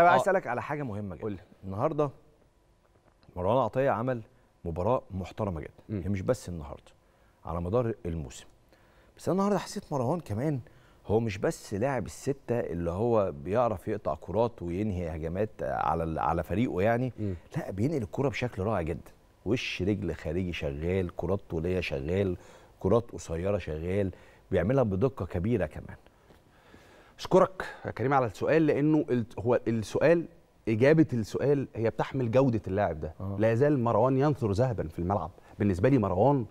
انا عايز آه. اسالك على حاجه مهمه جدا قول النهارده مروان عطيه عمل مباراه محترمه جدا هي مش بس النهارده على مدار الموسم بس انا النهارده حسيت مروان كمان هو مش بس لاعب السته اللي هو بيعرف يقطع كرات وينهي هجمات على على فريقه يعني م. لا بينقل الكره بشكل رائع جدا وش رجل خارجي شغال كرات طوليه شغال كرات قصيره شغال بيعملها بدقه كبيره كمان اشكرك يا كريم على السؤال لانه هو السؤال اجابه السؤال هي بتحمل جوده اللاعب ده آه. لا يزال مروان ينثر ذهبا في الملعب بالنسبه لي مروان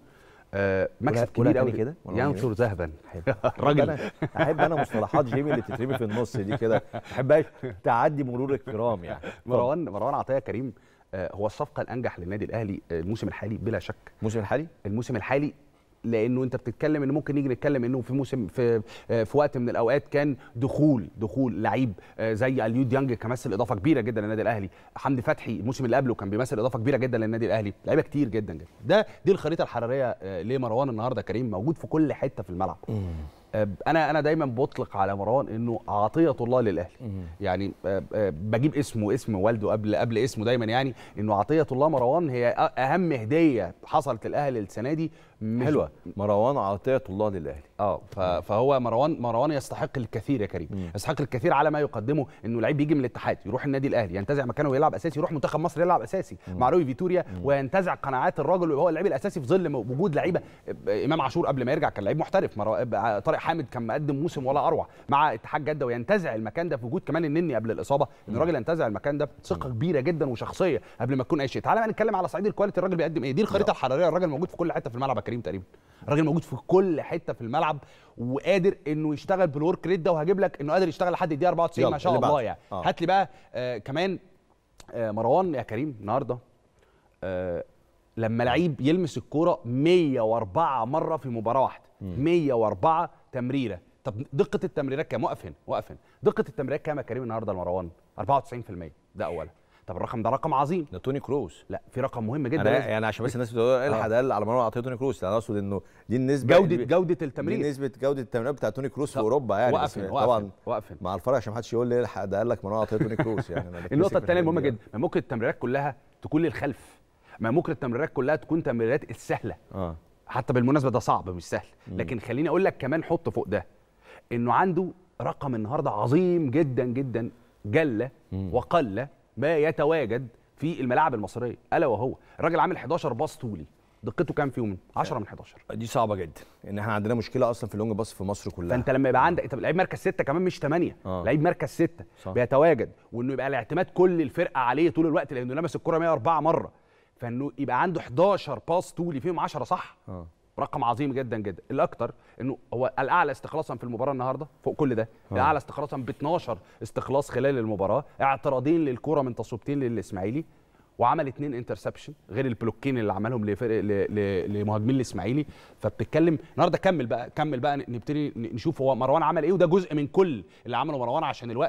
آه مكسب كبير قوي كده ينثر ذهبا الراجل احب انا مصطلحات جيمي اللي بتترمي في النص دي كده ما احبهاش تعدي مرور الكرام يعني مروان مروان عطيه كريم آه، هو الصفقه الانجح للنادي الاهلي آه، الموسم الحالي بلا شك الموسم الحالي الموسم الحالي لانه انت بتتكلم ان ممكن نيجي نتكلم انه في موسم في آه، في وقت من الاوقات كان دخول دخول لعيب آه، زي اليو ديانج كان مثل اضافه كبيره جدا للنادي الاهلي حمدي فتحي الموسم اللي قبله كان بيمثل اضافه كبيره جدا للنادي الاهلي لعيبه كتير جدا جدا ده دي الخريطه الحراريه آه، لمروان النهارده كريم موجود في كل حته في الملعب آه، انا انا دايما بطلق على مروان انه عطيه الله للاهلي يعني آه، آه، بجيب اسمه اسم والده قبل قبل اسمه دايما يعني انه عطيه الله مروان هي اهم هديه حصلت للاهلي السنه دي حلوه مروان عطيه الله للاهلي اه فهو مروان مروان يستحق الكثير يا كريم مم. يستحق الكثير على ما يقدمه انه لعيب يجي من الاتحاد يروح النادي الاهلي ينتزع مكانه ويلعب اساسي يروح منتخب مصر يلعب اساسي مم. مع روي فيتوريا وينتزع قناعات الراجل وهو اللاعب الاساسي في ظل وجود لعيبه امام عاشور قبل ما يرجع كان لعيب محترف طارق حامد كان مقدم موسم ولا اروع مع اتحاد جده وينتزع المكان ده في وجود كمان النني قبل الاصابه ان الراجل ينتزع المكان ده ثقه كبيره جدا وشخصيه قبل ما تكون اي شيء تعالى بقى نتكلم على صعيد الكواليتي الراجل بيقدم ايه دي الخريطه الحراريه الراجل موجود في كل حته في الملعب يا كريم تقريبا الراجل موجود في كل حته في الملعب الملعب وقادر انه يشتغل بالورك ريت ده وهجيب لك انه قادر يشتغل لحد الدقيقه 94 ما شاء الله يعني آه. هات لي بقى آه كمان آه مروان يا كريم النهارده آه لما لعيب يلمس الكوره 104 مره في مباراه واحده 104 تمريره طب دقه التمريرات كام واقف هنا واقف هنا دقه التمريرات كام يا كريم النهارده لمروان 94% ده اولا طب الرقم ده رقم عظيم ده توني كروس لا في رقم مهم جدا أنا يعني عشان بس الناس بتقول إيه آه. الحق قال على ما اعطيه توني كروس انا يعني اقصد انه دي النسبه جوده اللي جوده التمرير دي نسبه جوده التمرير بتاع توني كروس في اوروبا يعني وقفن طبعا وقفن مع الفرق عشان ما حدش يقول لي إيه الحق ده قال لك ما اعطيه توني كروس يعني النقطه الثانيه المهمه يعني. جدا ما ممكن التمريرات كلها تكون للخلف ما ممكن التمريرات كلها تكون تمريرات السهله اه حتى بالمناسبه ده صعب مش سهل لكن خليني اقول لك كمان حط فوق ده انه عنده رقم النهارده عظيم جدا جدا جل وقل ما يتواجد في الملاعب المصريه الا وهو الراجل عامل 11 باص طولي دقته كام فيهم 10 من 11 دي صعبه جدا ان احنا عندنا مشكله اصلا في اللونج باص في مصر كلها فانت لما يبقى عندك انت لعيب مركز 6 كمان مش 8 آه. لعيب مركز 6 بيتواجد وانه يبقى الاعتماد كل الفرقه عليه طول الوقت لانه لمس الكره 104 مره فانه يبقى عنده 11 باص طولي فيهم 10 صح آه. رقم عظيم جدا جدا الاكثر انه هو الاعلى استخلاصا في المباراه النهارده فوق كل ده أوه. الاعلى استخلاصا ب 12 استخلاص خلال المباراه اعتراضين للكوره من تصويبتين للاسماعيلي وعمل اتنين انترسبشن غير البلوكين اللي عملهم لفرق لمهاجمين الاسماعيلي فبتتكلم النهارده كمل بقى كمل بقى نبتدي نشوف هو مروان عمل ايه وده جزء من كل اللي عمله مروان عشان الوقت